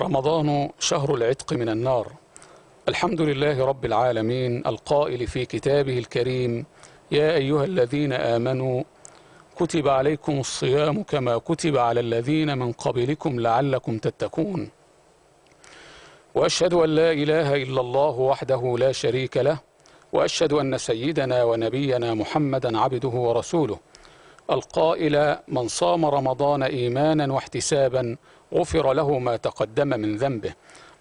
رمضان شهر العتق من النار الحمد لله رب العالمين القائل في كتابه الكريم يا أيها الذين آمنوا كتب عليكم الصيام كما كتب على الذين من قبلكم لعلكم تتقون وأشهد أن لا إله إلا الله وحده لا شريك له وأشهد أن سيدنا ونبينا محمدا عبده ورسوله القائل من صام رمضان إيمانا واحتسابا غفر له ما تقدم من ذنبه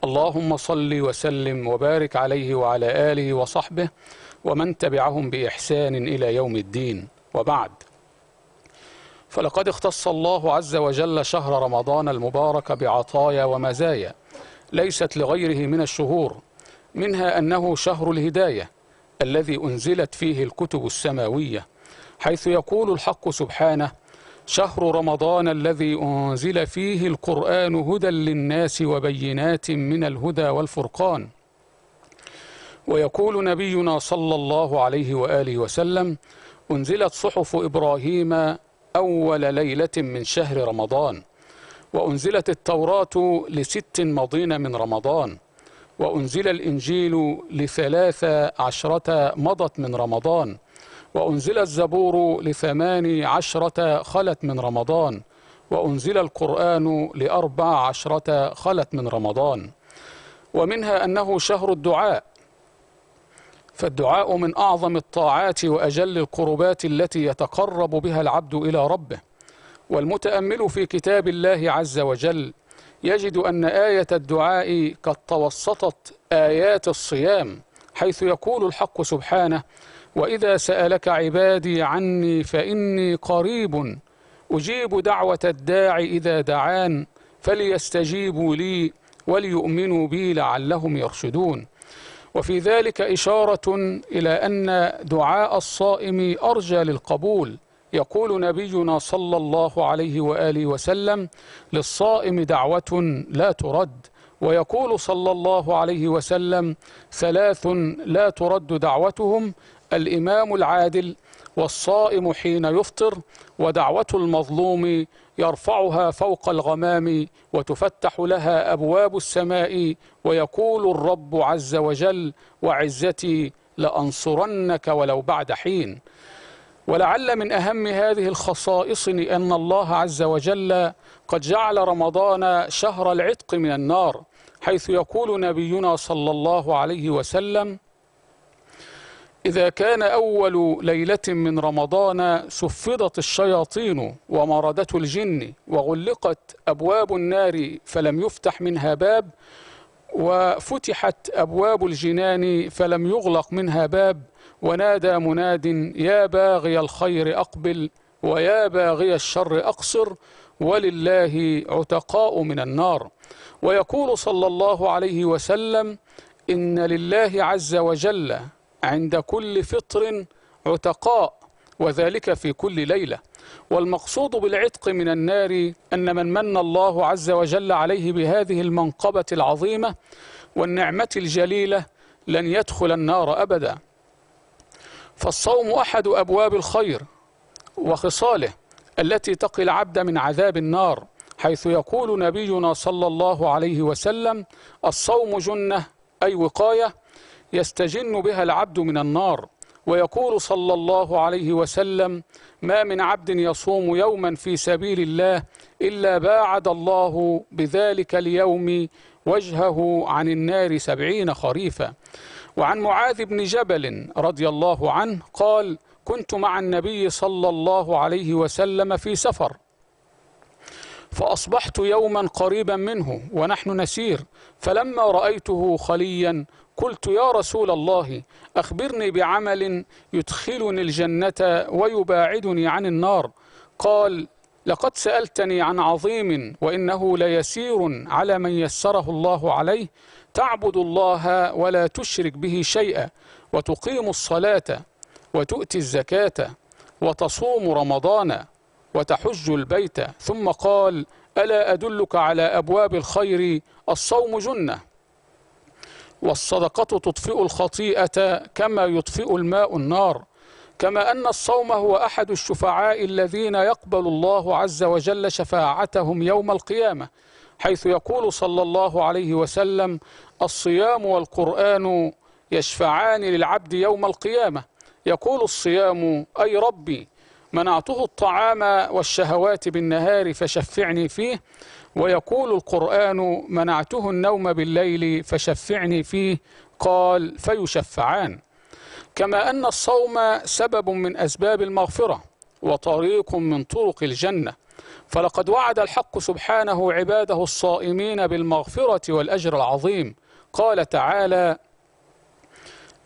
اللهم صل وسلم وبارك عليه وعلى آله وصحبه ومن تبعهم بإحسان إلى يوم الدين وبعد فلقد اختص الله عز وجل شهر رمضان المبارك بعطايا ومزايا ليست لغيره من الشهور منها أنه شهر الهداية الذي أنزلت فيه الكتب السماوية حيث يقول الحق سبحانه شهر رمضان الذي أنزل فيه القرآن هدى للناس وبينات من الهدى والفرقان ويقول نبينا صلى الله عليه وآله وسلم أنزلت صحف إبراهيم أول ليلة من شهر رمضان وأنزلت التوراة لست مضين من رمضان وأنزل الإنجيل لثلاث عشرة مضت من رمضان وأنزل الزبور لثماني عشرة خلت من رمضان وأنزل القرآن لأربع عشرة خلت من رمضان ومنها أنه شهر الدعاء فالدعاء من أعظم الطاعات وأجل القربات التي يتقرب بها العبد إلى ربه والمتأمل في كتاب الله عز وجل يجد أن آية الدعاء قد توسطت آيات الصيام حيث يقول الحق سبحانه وإذا سألك عبادي عني فإني قريب أجيب دعوة الداع إذا دعان فليستجيبوا لي وليؤمنوا بي لعلهم يرشدون وفي ذلك إشارة إلى أن دعاء الصائم أرجى للقبول يقول نبينا صلى الله عليه وآله وسلم للصائم دعوة لا ترد ويقول صلى الله عليه وسلم ثلاث لا ترد دعوتهم الإمام العادل والصائم حين يفطر ودعوة المظلوم يرفعها فوق الغمام وتفتح لها أبواب السماء ويقول الرب عز وجل وعزتي لأنصرنك ولو بعد حين ولعل من أهم هذه الخصائص أن الله عز وجل قد جعل رمضان شهر العتق من النار حيث يقول نبينا صلى الله عليه وسلم إذا كان أول ليلة من رمضان سفضت الشياطين ومردة الجن وغلقت أبواب النار فلم يفتح منها باب وفتحت أبواب الجنان فلم يغلق منها باب ونادى مناد يا باغي الخير أقبل ويا باغي الشر أقصر ولله عتقاء من النار ويقول صلى الله عليه وسلم إن لله عز وجل عند كل فطر عتقاء وذلك في كل ليلة والمقصود بالعتق من النار أن من من الله عز وجل عليه بهذه المنقبة العظيمة والنعمة الجليلة لن يدخل النار أبدا فالصوم أحد أبواب الخير وخصاله التي تقي العبد من عذاب النار حيث يقول نبينا صلى الله عليه وسلم الصوم جنة أي وقاية يستجن بها العبد من النار ويقول صلى الله عليه وسلم ما من عبد يصوم يوما في سبيل الله إلا باعد الله بذلك اليوم وجهه عن النار سبعين خريفا وعن معاذ بن جبل رضي الله عنه قال كنت مع النبي صلى الله عليه وسلم في سفر فأصبحت يوما قريبا منه ونحن نسير فلما رأيته خليا قلت يا رسول الله أخبرني بعمل يدخلني الجنة ويباعدني عن النار قال لقد سألتني عن عظيم وإنه ليسير على من يسره الله عليه تعبد الله ولا تشرك به شيئا وتقيم الصلاة وتؤتي الزكاة وتصوم رمضان وتحج البيت ثم قال ألا أدلك على أبواب الخير الصوم جنة والصدقة تطفئ الخطيئة كما يطفئ الماء النار كما أن الصوم هو أحد الشفعاء الذين يقبل الله عز وجل شفاعتهم يوم القيامة حيث يقول صلى الله عليه وسلم الصيام والقرآن يشفعان للعبد يوم القيامة يقول الصيام أي ربي منعته الطعام والشهوات بالنهار فشفعني فيه ويقول القرآن منعته النوم بالليل فشفعني فيه قال فيشفعان كما أن الصوم سبب من أسباب المغفرة وطريق من طرق الجنة فلقد وعد الحق سبحانه عباده الصائمين بالمغفرة والأجر العظيم قال تعالى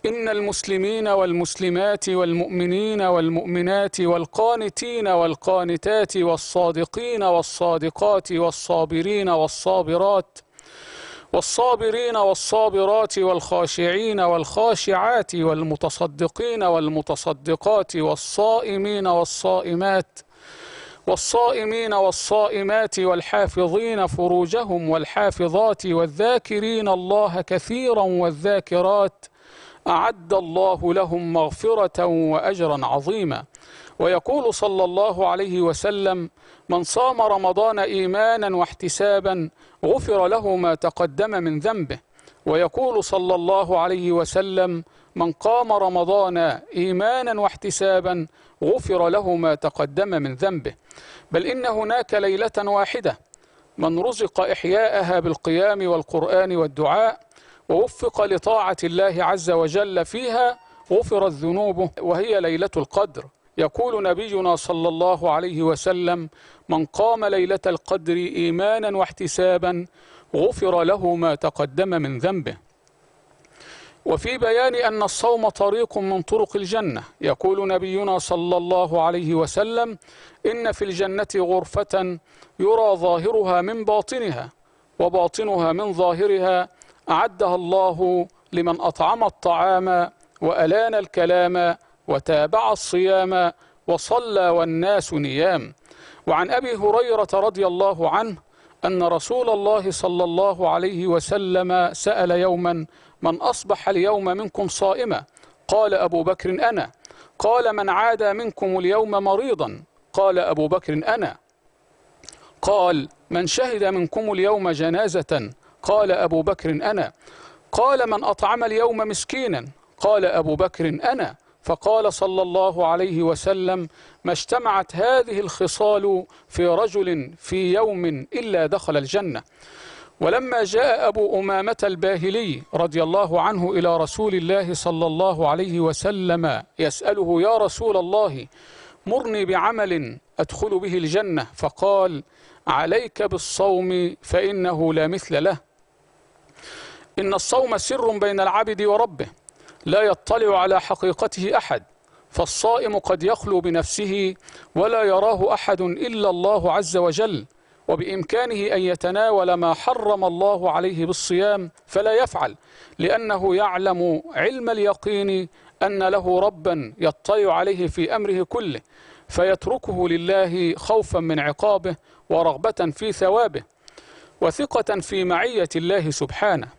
إن المسلمين والمسلمات والمؤمنين والمؤمنات والقانتين والقانتات والصادقين والصادقات والصابرين والصابرات والصابرين والصابرات والخاشعين والخاشعات والمتصدقين والمتصدقات والصائمين والصائمات والصائمين والصائمات والحافظين فروجهم والحافظات والذاكرين الله كثيرا والذاكرات أعد الله لهم مغفرة وأجرا عظيما ويقول صلى الله عليه وسلم من صام رمضان إيمانا واحتسابا غفر له ما تقدم من ذنبه ويقول صلى الله عليه وسلم من قام رمضان إيمانا واحتسابا غفر له ما تقدم من ذنبه بل إن هناك ليلة واحدة من رزق إحياءها بالقيام والقرآن والدعاء ووفق لطاعة الله عز وجل فيها غفرت ذنوبه وهي ليلة القدر يقول نبينا صلى الله عليه وسلم من قام ليلة القدر إيمانا واحتسابا غفر له ما تقدم من ذنبه وفي بيان أن الصوم طريق من طرق الجنة يقول نبينا صلى الله عليه وسلم إن في الجنة غرفة يرى ظاهرها من باطنها وباطنها من ظاهرها أعدها الله لمن أطعم الطعام وألان الكلام وتابع الصيام وصلى والناس نيام وعن أبي هريرة رضي الله عنه أن رسول الله صلى الله عليه وسلم سأل يوما من أصبح اليوم منكم صائما قال أبو بكر أنا قال من عاد منكم اليوم مريضا قال أبو بكر أنا قال من شهد منكم اليوم جنازة قال أبو بكر أنا قال من أطعم اليوم مسكينا قال أبو بكر أنا فقال صلى الله عليه وسلم ما اجتمعت هذه الخصال في رجل في يوم إلا دخل الجنة ولما جاء أبو أمامة الباهلي رضي الله عنه إلى رسول الله صلى الله عليه وسلم يسأله يا رسول الله مرني بعمل أدخل به الجنة فقال عليك بالصوم فإنه لا مثل له إن الصوم سر بين العبد وربه لا يطلع على حقيقته أحد فالصائم قد يخلو بنفسه ولا يراه أحد إلا الله عز وجل وبإمكانه أن يتناول ما حرم الله عليه بالصيام فلا يفعل لأنه يعلم علم اليقين أن له ربا يطلع عليه في أمره كله فيتركه لله خوفا من عقابه ورغبة في ثوابه وثقة في معية الله سبحانه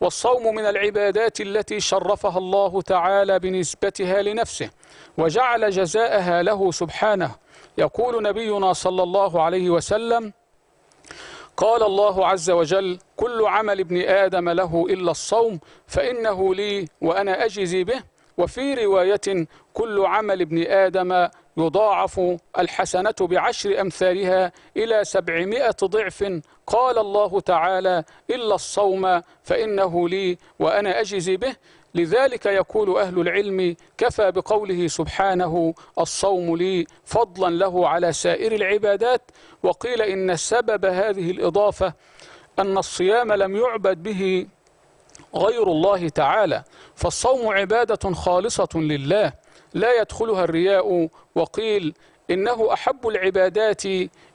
والصوم من العبادات التي شرفها الله تعالى بنسبتها لنفسه وجعل جزاءها له سبحانه يقول نبينا صلى الله عليه وسلم قال الله عز وجل كل عمل ابن آدم له إلا الصوم فإنه لي وأنا أجزي به وفي رواية كل عمل ابن آدم يضاعف الحسنة بعشر أمثالها إلى سبعمائة ضعف قال الله تعالى إلا الصوم فإنه لي وأنا أجزي به لذلك يقول أهل العلم كفى بقوله سبحانه الصوم لي فضلا له على سائر العبادات وقيل إن سبب هذه الإضافة أن الصيام لم يعبد به غير الله تعالى فالصوم عبادة خالصة لله لا يدخلها الرياء وقيل إنه أحب العبادات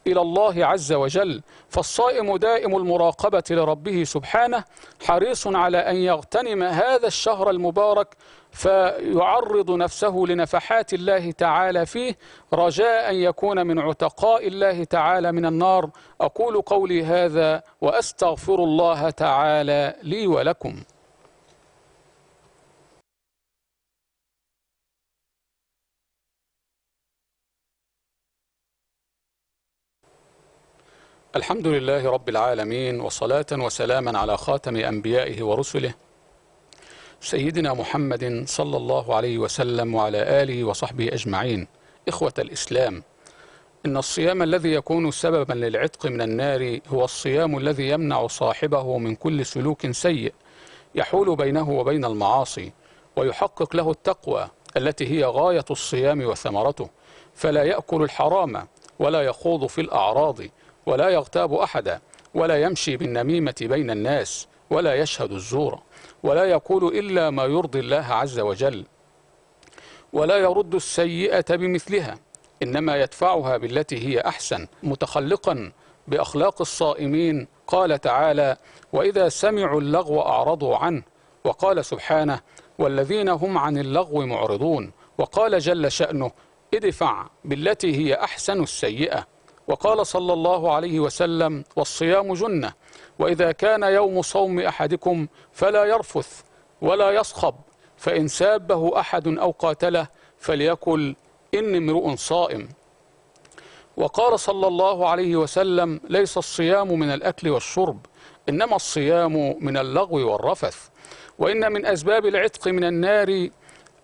إلى الله عز وجل فالصائم دائم المراقبة لربه سبحانه حريص على أن يغتنم هذا الشهر المبارك فيعرض نفسه لنفحات الله تعالى فيه رجاء أن يكون من عتقاء الله تعالى من النار أقول قولي هذا وأستغفر الله تعالى لي ولكم الحمد لله رب العالمين وصلاة وسلاما على خاتم أنبيائه ورسله سيدنا محمد صلى الله عليه وسلم وعلى آله وصحبه أجمعين إخوة الإسلام إن الصيام الذي يكون سببا للعتق من النار هو الصيام الذي يمنع صاحبه من كل سلوك سيء يحول بينه وبين المعاصي ويحقق له التقوى التي هي غاية الصيام وثمرته فلا يأكل الحرام ولا يخوض في الأعراض ولا يغتاب أحدا ولا يمشي بالنميمة بين الناس ولا يشهد الزور ولا يقول إلا ما يرضي الله عز وجل ولا يرد السيئة بمثلها إنما يدفعها بالتي هي أحسن متخلقا بأخلاق الصائمين قال تعالى وإذا سمعوا اللغو أعرضوا عنه وقال سبحانه والذين هم عن اللغو معرضون وقال جل شأنه ادفع بالتي هي أحسن السيئة وقال صلى الله عليه وسلم والصيام جنة وإذا كان يوم صوم أحدكم فلا يرفث ولا يصخب فإن سابه أحد أو قاتله فليقل إني امرؤ صائم وقال صلى الله عليه وسلم ليس الصيام من الأكل والشرب إنما الصيام من اللغو والرفث وإن من أسباب العتق من النار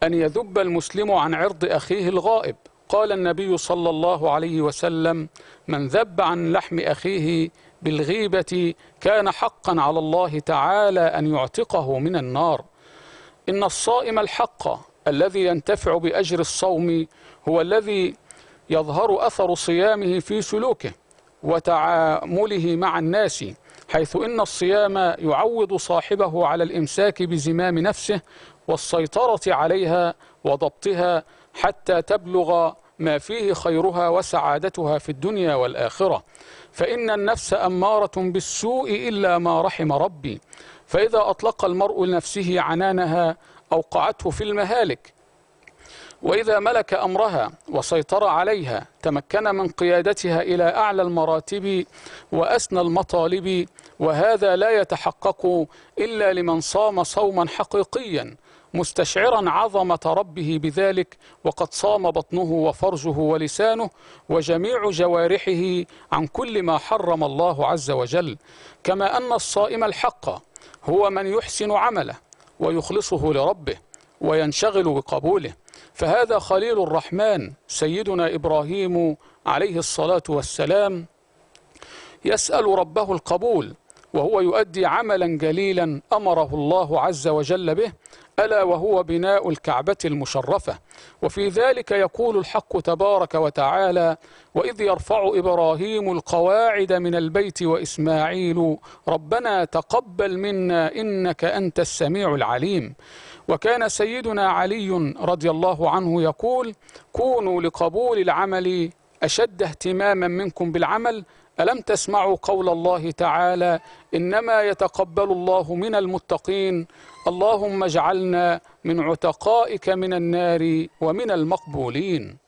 أن يذب المسلم عن عرض أخيه الغائب قال النبي صلى الله عليه وسلم من ذب عن لحم أخيه بالغيبة كان حقا على الله تعالى أن يعتقه من النار إن الصائم الحق الذي ينتفع بأجر الصوم هو الذي يظهر أثر صيامه في سلوكه وتعامله مع الناس حيث إن الصيام يعوض صاحبه على الإمساك بزمام نفسه والسيطرة عليها وضبطها حتى تبلغ ما فيه خيرها وسعادتها في الدنيا والآخرة فإن النفس أمارة بالسوء إلا ما رحم ربي فإذا أطلق المرء لنفسه عنانها أوقعته في المهالك وإذا ملك أمرها وسيطر عليها تمكن من قيادتها إلى أعلى المراتب وأسنى المطالب وهذا لا يتحقق إلا لمن صام صوما حقيقيا مستشعرا عظمة ربه بذلك وقد صام بطنه وفرجه ولسانه وجميع جوارحه عن كل ما حرم الله عز وجل كما أن الصائم الحق هو من يحسن عمله ويخلصه لربه وينشغل بقبوله فهذا خليل الرحمن سيدنا إبراهيم عليه الصلاة والسلام يسأل ربه القبول وهو يؤدي عملا جليلا أمره الله عز وجل به ألا وهو بناء الكعبة المشرفة وفي ذلك يقول الحق تبارك وتعالى وإذ يرفع إبراهيم القواعد من البيت وإسماعيل ربنا تقبل منا إنك أنت السميع العليم وكان سيدنا علي رضي الله عنه يقول كونوا لقبول العمل أشد اهتماما منكم بالعمل ألم تسمعوا قول الله تعالى إنما يتقبل الله من المتقين اللهم اجعلنا من عتقائك من النار ومن المقبولين